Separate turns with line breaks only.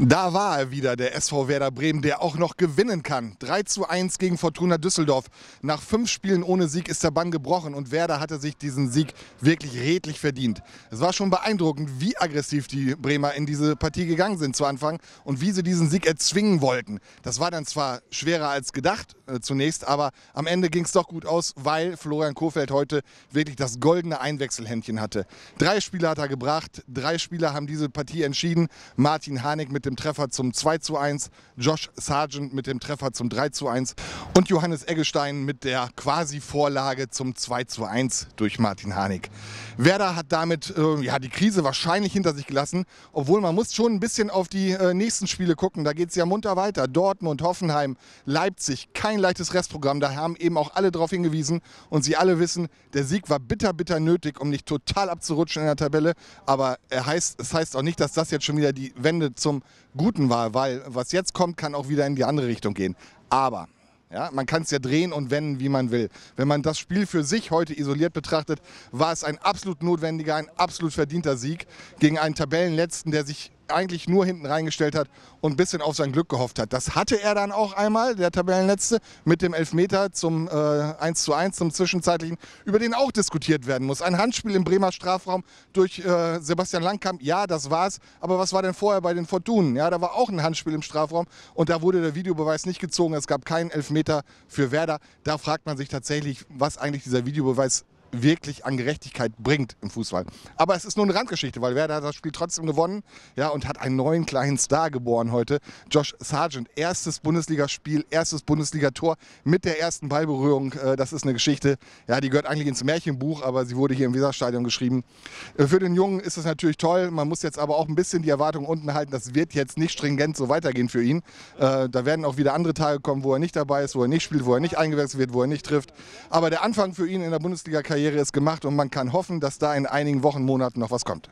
Da war er wieder, der SV Werder Bremen, der auch noch gewinnen kann. 3 zu 1 gegen Fortuna Düsseldorf. Nach fünf Spielen ohne Sieg ist der Bann gebrochen und Werder hatte sich diesen Sieg wirklich redlich verdient. Es war schon beeindruckend, wie aggressiv die Bremer in diese Partie gegangen sind zu Anfang und wie sie diesen Sieg erzwingen wollten. Das war dann zwar schwerer als gedacht, äh, zunächst. Aber am Ende ging es doch gut aus, weil Florian Kofeld heute wirklich das goldene Einwechselhändchen hatte. Drei Spieler hat er gebracht, drei Spieler haben diese Partie entschieden. Martin Harnik mit dem Treffer zum 2 zu 1, Josh Sargent mit dem Treffer zum 3 zu 1 und Johannes Eggestein mit der quasi Vorlage zum 2 zu 1 durch Martin Harnik. Werder hat damit äh, ja, die Krise wahrscheinlich hinter sich gelassen, obwohl man muss schon ein bisschen auf die äh, nächsten Spiele gucken. Da geht es ja munter weiter. Dortmund, Hoffenheim, Leipzig, kein kein leichtes Restprogramm. Da haben eben auch alle darauf hingewiesen und sie alle wissen, der Sieg war bitter, bitter nötig, um nicht total abzurutschen in der Tabelle. Aber er heißt, es heißt auch nicht, dass das jetzt schon wieder die Wende zum Guten war, weil was jetzt kommt, kann auch wieder in die andere Richtung gehen. Aber ja, man kann es ja drehen und wenden, wie man will. Wenn man das Spiel für sich heute isoliert betrachtet, war es ein absolut notwendiger, ein absolut verdienter Sieg gegen einen Tabellenletzten, der sich eigentlich nur hinten reingestellt hat und ein bisschen auf sein Glück gehofft hat. Das hatte er dann auch einmal, der Tabellenletzte, mit dem Elfmeter zum äh, 1 zu 1, zum Zwischenzeitlichen, über den auch diskutiert werden muss. Ein Handspiel im Bremer Strafraum durch äh, Sebastian Langkamp, ja, das war's. Aber was war denn vorher bei den Fortunen? Ja, da war auch ein Handspiel im Strafraum und da wurde der Videobeweis nicht gezogen. Es gab keinen Elfmeter für Werder. Da fragt man sich tatsächlich, was eigentlich dieser Videobeweis wirklich an Gerechtigkeit bringt im Fußball. Aber es ist nur eine Randgeschichte, weil Werder hat das Spiel trotzdem gewonnen ja, und hat einen neuen kleinen Star geboren heute. Josh Sargent, erstes Bundesligaspiel, erstes Bundesligator mit der ersten Ballberührung. Äh, das ist eine Geschichte, ja, die gehört eigentlich ins Märchenbuch, aber sie wurde hier im Weserstadion geschrieben. Äh, für den Jungen ist es natürlich toll. Man muss jetzt aber auch ein bisschen die Erwartungen unten halten. Das wird jetzt nicht stringent so weitergehen für ihn. Äh, da werden auch wieder andere Tage kommen, wo er nicht dabei ist, wo er nicht spielt, wo er nicht eingewechselt wird, wo er nicht trifft. Aber der Anfang für ihn in der Bundesliga-Karriere Karriere ist gemacht und man kann hoffen, dass da in einigen Wochen, Monaten noch was kommt.